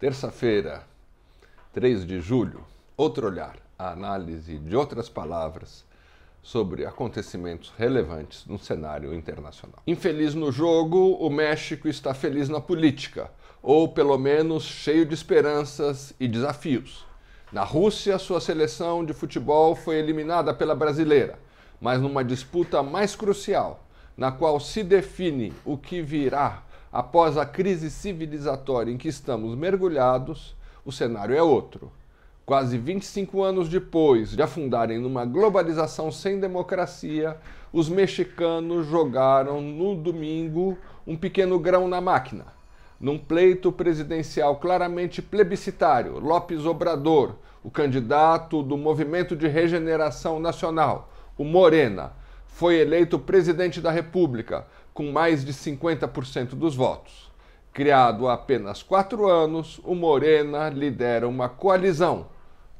Terça-feira, 3 de julho, outro olhar, a análise de outras palavras sobre acontecimentos relevantes no cenário internacional. Infeliz no jogo, o México está feliz na política, ou pelo menos cheio de esperanças e desafios. Na Rússia, sua seleção de futebol foi eliminada pela brasileira, mas numa disputa mais crucial, na qual se define o que virá após a crise civilizatória em que estamos mergulhados, o cenário é outro. Quase 25 anos depois de afundarem numa globalização sem democracia, os mexicanos jogaram no domingo um pequeno grão na máquina. Num pleito presidencial claramente plebiscitário, López Obrador, o candidato do Movimento de Regeneração Nacional, o Morena, foi eleito presidente da República, com mais de 50% dos votos. Criado há apenas quatro anos, o Morena lidera uma coalizão.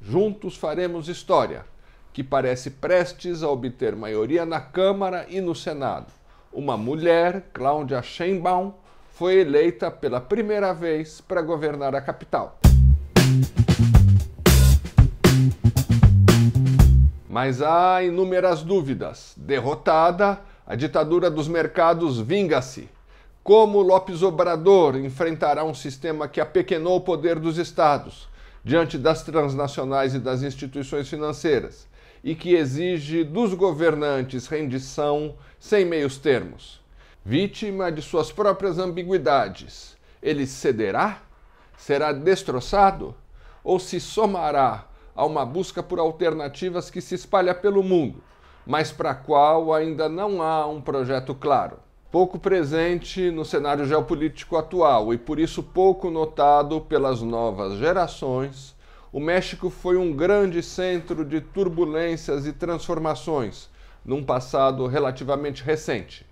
Juntos faremos história, que parece prestes a obter maioria na Câmara e no Senado. Uma mulher, Cláudia Sheinbaum, foi eleita pela primeira vez para governar a capital. Mas há inúmeras dúvidas. Derrotada, a ditadura dos mercados vinga-se. Como Lopes Obrador enfrentará um sistema que apequenou o poder dos estados diante das transnacionais e das instituições financeiras e que exige dos governantes rendição sem meios termos? Vítima de suas próprias ambiguidades, ele cederá? Será destroçado? Ou se somará a uma busca por alternativas que se espalha pelo mundo? mas para a qual ainda não há um projeto claro. Pouco presente no cenário geopolítico atual e por isso pouco notado pelas novas gerações, o México foi um grande centro de turbulências e transformações num passado relativamente recente.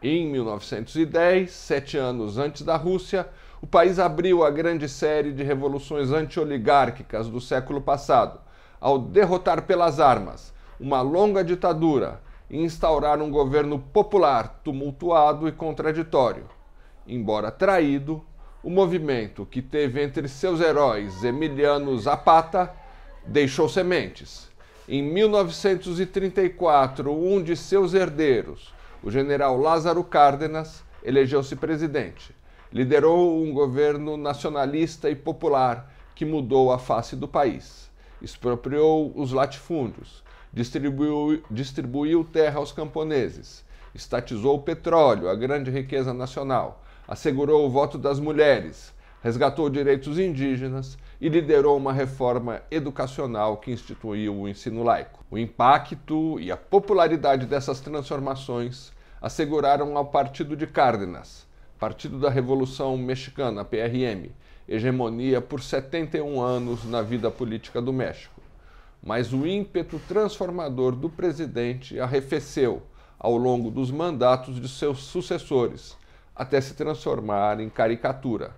Em 1910, sete anos antes da Rússia, o país abriu a grande série de revoluções antioligárquicas do século passado, ao derrotar pelas armas uma longa ditadura e instaurar um governo popular tumultuado e contraditório. Embora traído, o movimento que teve entre seus heróis Emiliano Zapata deixou sementes. Em 1934, um de seus herdeiros, o general Lázaro Cárdenas, elegeu-se presidente. Liderou um governo nacionalista e popular que mudou a face do país. Expropriou os latifúndios, distribuiu, distribuiu terra aos camponeses, estatizou o petróleo, a grande riqueza nacional, assegurou o voto das mulheres, resgatou direitos indígenas e liderou uma reforma educacional que instituiu o ensino laico. O impacto e a popularidade dessas transformações asseguraram ao Partido de Cárdenas, Partido da Revolução Mexicana, PRM, hegemonia por 71 anos na vida política do México mas o ímpeto transformador do presidente arrefeceu ao longo dos mandatos de seus sucessores, até se transformar em caricatura.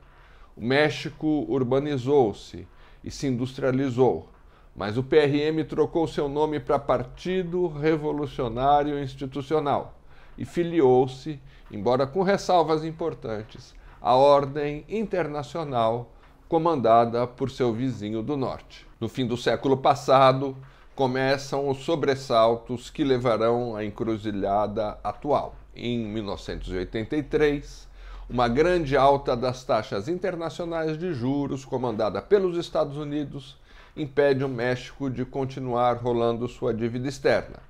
O México urbanizou-se e se industrializou, mas o PRM trocou seu nome para Partido Revolucionário Institucional e filiou-se, embora com ressalvas importantes, à Ordem Internacional comandada por seu vizinho do norte. No fim do século passado, começam os sobressaltos que levarão à encruzilhada atual. Em 1983, uma grande alta das taxas internacionais de juros, comandada pelos Estados Unidos, impede o México de continuar rolando sua dívida externa.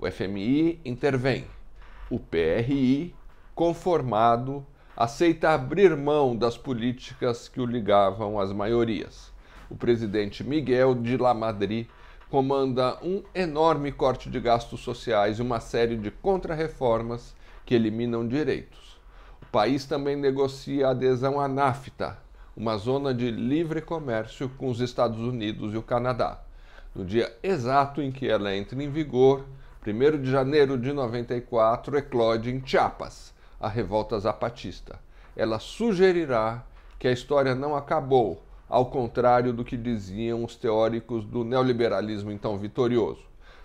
O FMI intervém. O PRI, conformado aceita abrir mão das políticas que o ligavam às maiorias. O presidente Miguel de La Madrid comanda um enorme corte de gastos sociais e uma série de contrarreformas que eliminam direitos. O país também negocia a adesão à NAFTA, uma zona de livre comércio com os Estados Unidos e o Canadá. No dia exato em que ela entra em vigor, 1 de janeiro de 94, eclode em Chiapas a revolta zapatista. Ela sugerirá que a história não acabou, ao contrário do que diziam os teóricos do neoliberalismo então vitorioso.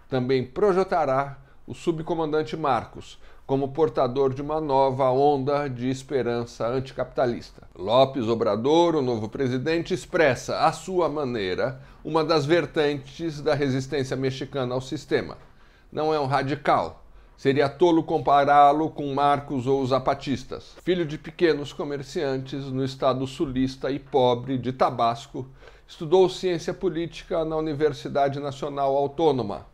Também projetará o subcomandante Marcos como portador de uma nova onda de esperança anticapitalista. Lopes Obrador, o novo presidente, expressa, à sua maneira, uma das vertentes da resistência mexicana ao sistema. Não é um radical, Seria tolo compará-lo com Marcos ou os zapatistas, filho de pequenos comerciantes no estado sulista e pobre de Tabasco. Estudou ciência política na Universidade Nacional Autônoma,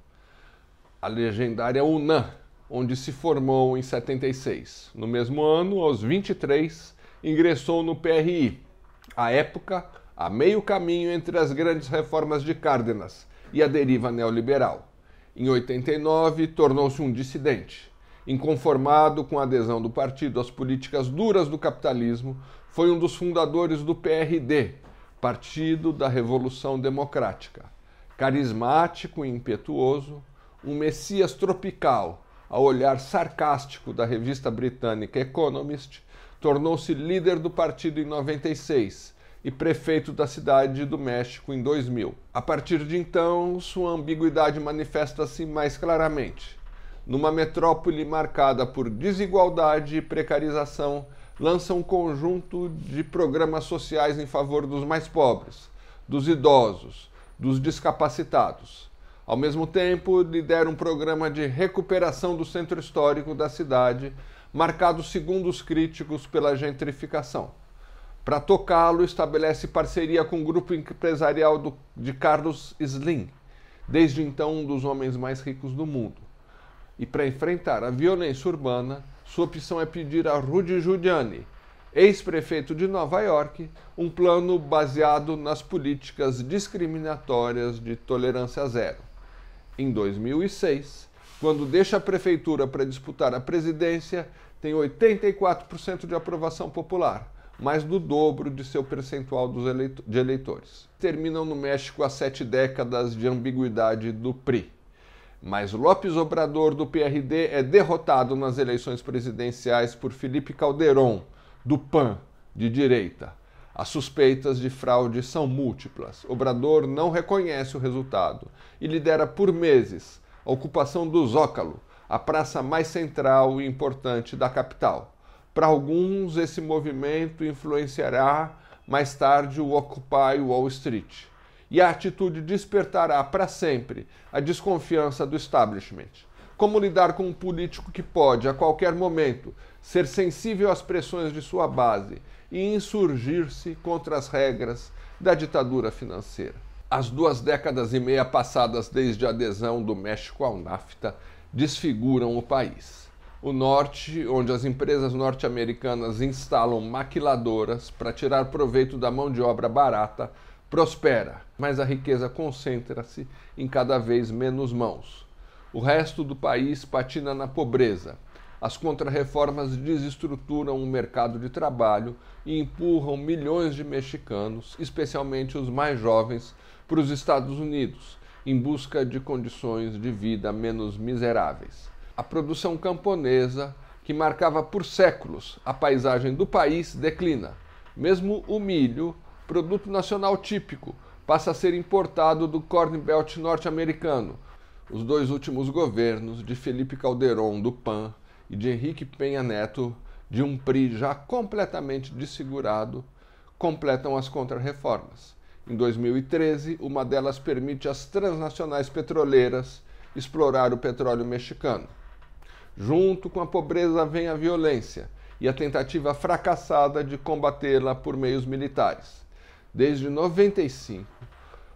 a legendária UNAM, onde se formou em 76. No mesmo ano, aos 23, ingressou no PRI, A época a meio caminho entre as grandes reformas de Cárdenas e a deriva neoliberal. Em 89, tornou-se um dissidente. Inconformado com a adesão do partido às políticas duras do capitalismo, foi um dos fundadores do PRD, Partido da Revolução Democrática. Carismático e impetuoso, um messias tropical, ao olhar sarcástico da revista britânica Economist, tornou-se líder do partido em 96 e prefeito da cidade do México em 2000. A partir de então, sua ambiguidade manifesta-se mais claramente. Numa metrópole marcada por desigualdade e precarização, lança um conjunto de programas sociais em favor dos mais pobres, dos idosos, dos discapacitados. Ao mesmo tempo, lidera um programa de recuperação do centro histórico da cidade, marcado, segundo os críticos, pela gentrificação. Para tocá-lo, estabelece parceria com o grupo empresarial do, de Carlos Slim, desde então um dos homens mais ricos do mundo. E para enfrentar a violência urbana, sua opção é pedir a Rudy Giuliani, ex-prefeito de Nova York, um plano baseado nas políticas discriminatórias de tolerância zero. Em 2006, quando deixa a prefeitura para disputar a presidência, tem 84% de aprovação popular mais do dobro de seu percentual dos eleito de eleitores. Terminam no México as sete décadas de ambiguidade do PRI. Mas Lopes Obrador, do PRD, é derrotado nas eleições presidenciais por Felipe Calderon, do PAN, de direita. As suspeitas de fraude são múltiplas. Obrador não reconhece o resultado e lidera por meses a ocupação do Zócalo, a praça mais central e importante da capital. Para alguns, esse movimento influenciará mais tarde o Occupy Wall Street. E a atitude despertará para sempre a desconfiança do establishment. Como lidar com um político que pode, a qualquer momento, ser sensível às pressões de sua base e insurgir-se contra as regras da ditadura financeira? As duas décadas e meia passadas desde a adesão do México ao NAFTA desfiguram o país o norte, onde as empresas norte-americanas instalam maquiladoras para tirar proveito da mão de obra barata, prospera, mas a riqueza concentra-se em cada vez menos mãos. O resto do país patina na pobreza. As contrarreformas desestruturam o mercado de trabalho e empurram milhões de mexicanos, especialmente os mais jovens, para os Estados Unidos, em busca de condições de vida menos miseráveis a produção camponesa, que marcava por séculos a paisagem do país, declina. Mesmo o milho, produto nacional típico, passa a ser importado do Corn Belt norte-americano. Os dois últimos governos, de Felipe Calderon, do PAN, e de Henrique Penha Neto, de um PRI já completamente desfigurado, completam as contrarreformas. Em 2013, uma delas permite às transnacionais petroleiras explorar o petróleo mexicano. Junto com a pobreza vem a violência e a tentativa fracassada de combatê-la por meios militares. Desde 95,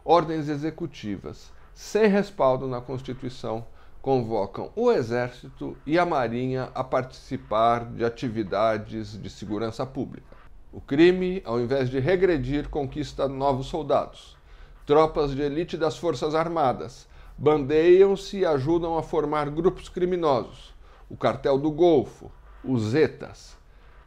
ordens executivas, sem respaldo na Constituição, convocam o Exército e a Marinha a participar de atividades de segurança pública. O crime, ao invés de regredir, conquista novos soldados. Tropas de elite das Forças Armadas bandeiam-se e ajudam a formar grupos criminosos o cartel do Golfo, os Zetas.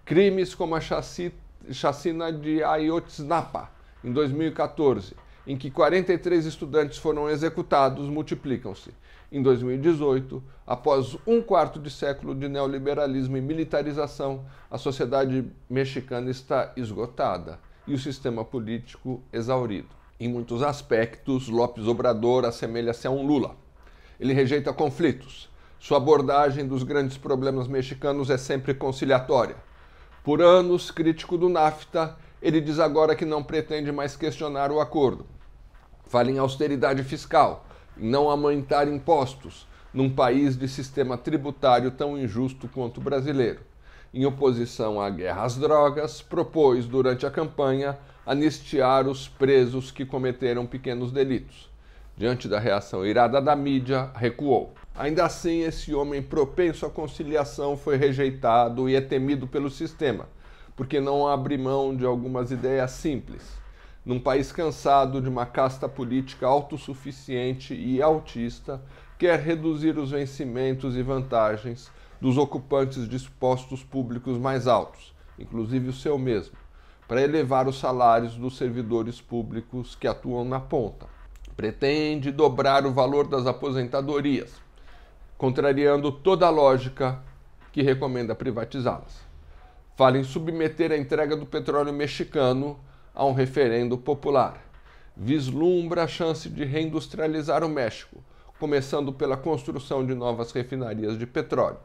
Crimes como a chacina de Ayotzinapa, em 2014, em que 43 estudantes foram executados, multiplicam-se. Em 2018, após um quarto de século de neoliberalismo e militarização, a sociedade mexicana está esgotada e o sistema político exaurido. Em muitos aspectos, Lopes Obrador assemelha-se a um Lula. Ele rejeita conflitos, sua abordagem dos grandes problemas mexicanos é sempre conciliatória. Por anos, crítico do NAFTA, ele diz agora que não pretende mais questionar o acordo. Fala em austeridade fiscal, em não aumentar impostos, num país de sistema tributário tão injusto quanto o brasileiro. Em oposição à guerra às drogas, propôs, durante a campanha, anistiar os presos que cometeram pequenos delitos. Diante da reação irada da mídia, recuou. Ainda assim, esse homem propenso à conciliação foi rejeitado e é temido pelo sistema, porque não abre mão de algumas ideias simples. Num país cansado de uma casta política autossuficiente e autista, quer reduzir os vencimentos e vantagens dos ocupantes de postos públicos mais altos, inclusive o seu mesmo, para elevar os salários dos servidores públicos que atuam na ponta. Pretende dobrar o valor das aposentadorias, contrariando toda a lógica que recomenda privatizá-las. Fala em submeter a entrega do petróleo mexicano a um referendo popular. Vislumbra a chance de reindustrializar o México, começando pela construção de novas refinarias de petróleo.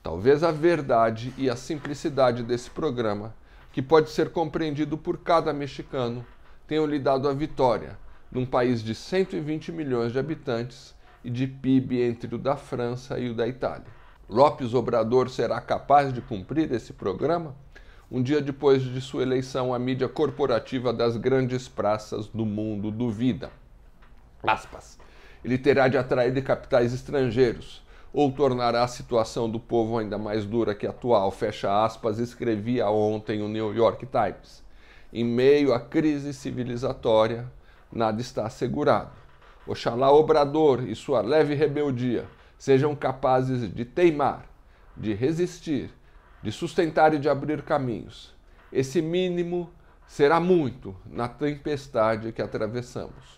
Talvez a verdade e a simplicidade desse programa, que pode ser compreendido por cada mexicano, tenham lhe dado a vitória num país de 120 milhões de habitantes e de PIB entre o da França e o da Itália. Lopes Obrador será capaz de cumprir esse programa? Um dia depois de sua eleição, a mídia corporativa das grandes praças do mundo duvida. Aspas. Ele terá de atrair de capitais estrangeiros, ou tornará a situação do povo ainda mais dura que atual, fecha aspas, escrevia ontem o New York Times. Em meio à crise civilizatória, nada está assegurado. Oxalá Obrador e sua leve rebeldia sejam capazes de teimar, de resistir, de sustentar e de abrir caminhos. Esse mínimo será muito na tempestade que atravessamos.